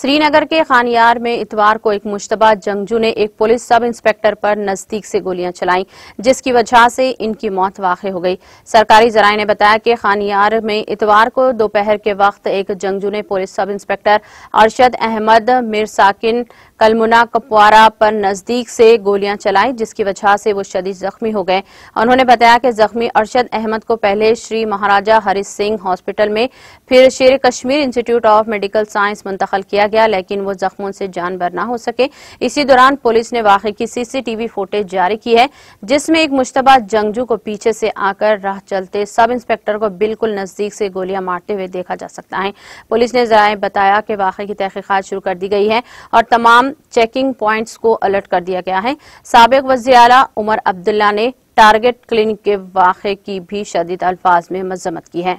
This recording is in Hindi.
श्रीनगर के खानियार में इतवार को एक मुश्तबा जंगजू ने एक पुलिस सब इंस्पेक्टर पर नजदीक से गोलियां चलाईं जिसकी वजह से इनकी मौत वाक़ हो गई सरकारी जराये ने बताया कि खानियार में इतवार को दोपहर के वक्त एक जंगजू ने police sub inspector Arshad Ahmad मिर साकिन कलमुना कपवारा पर नजदीक से गोलियां चलाई जिसकी वजह से वो शदीद जख्मी हो गए उन्होंने बताया कि जख्मी अरशद अहमद को पहले श्री महाराजा हरि सिंह हॉस्पिटल में फिर Sher Kashmir institute of medical science मुंतकल किया किया गया लेकिन वो जख्मों से जानबर ना हो सके इसी दौरान पुलिस ने वाकई की सीसीटीवी फुटेज जारी की है जिसमें एक मुश्तबा जंगजू को पीछे से आकर राह चलते सब इंस्पेक्टर को बिल्कुल नजदीक से गोलियां मारते हुए देखा जा सकता है पुलिस ने जरा बताया कि वाकई की तहकीकत शुरू कर दी गई है और तमाम चेकिंग प्वाइंट को अलर्ट कर दिया गया है सबक वजी उमर अब्दुल्ला ने टारगेट क्लिनिक के वाक़े की भी शदीद अल्फाज में मजम्मत की है